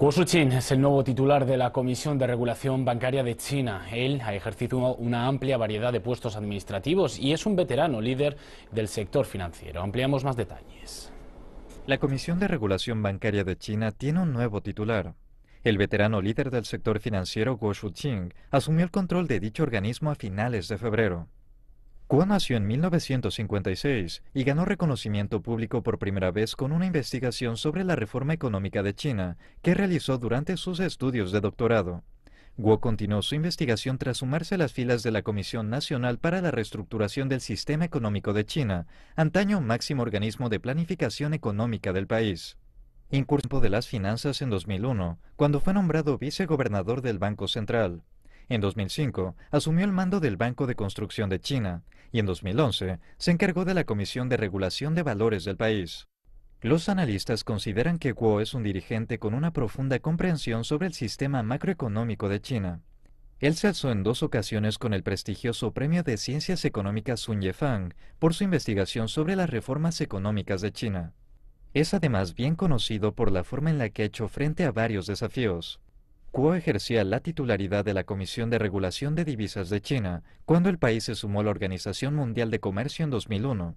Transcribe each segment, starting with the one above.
Guo es el nuevo titular de la Comisión de Regulación Bancaria de China. Él ha ejercido una amplia variedad de puestos administrativos y es un veterano líder del sector financiero. Ampliamos más detalles. La Comisión de Regulación Bancaria de China tiene un nuevo titular. El veterano líder del sector financiero Guo Ching, asumió el control de dicho organismo a finales de febrero. Wu nació en 1956 y ganó reconocimiento público por primera vez con una investigación sobre la reforma económica de China que realizó durante sus estudios de doctorado. Guo continuó su investigación tras sumarse a las filas de la Comisión Nacional para la Reestructuración del Sistema Económico de China, antaño máximo organismo de planificación económica del país. Incurso de las finanzas en 2001, cuando fue nombrado vicegobernador del Banco Central. En 2005 asumió el mando del Banco de Construcción de China y en 2011 se encargó de la Comisión de Regulación de Valores del país. Los analistas consideran que Guo es un dirigente con una profunda comprensión sobre el sistema macroeconómico de China. Él se alzó en dos ocasiones con el prestigioso Premio de Ciencias Económicas Sun Yefang por su investigación sobre las reformas económicas de China. Es además bien conocido por la forma en la que ha hecho frente a varios desafíos. Kuo ejercía la titularidad de la Comisión de Regulación de Divisas de China cuando el país se sumó a la Organización Mundial de Comercio en 2001.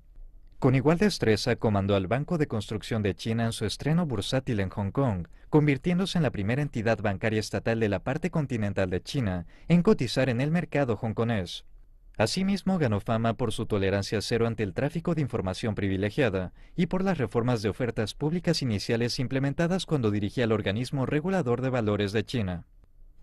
Con igual destreza comandó al Banco de Construcción de China en su estreno bursátil en Hong Kong, convirtiéndose en la primera entidad bancaria estatal de la parte continental de China en cotizar en el mercado hongkonés. Asimismo, ganó fama por su tolerancia cero ante el tráfico de información privilegiada y por las reformas de ofertas públicas iniciales implementadas cuando dirigía el organismo regulador de valores de China.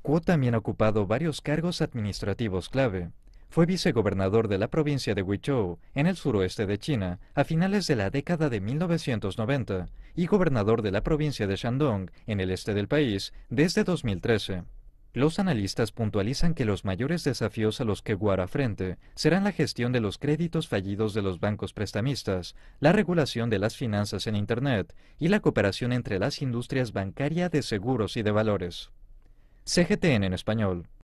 Kuo también ha ocupado varios cargos administrativos clave. Fue vicegobernador de la provincia de Guizhou, en el suroeste de China, a finales de la década de 1990, y gobernador de la provincia de Shandong, en el este del país, desde 2013. Los analistas puntualizan que los mayores desafíos a los que Guara frente serán la gestión de los créditos fallidos de los bancos prestamistas, la regulación de las finanzas en Internet y la cooperación entre las industrias bancaria, de seguros y de valores. CGTN en español.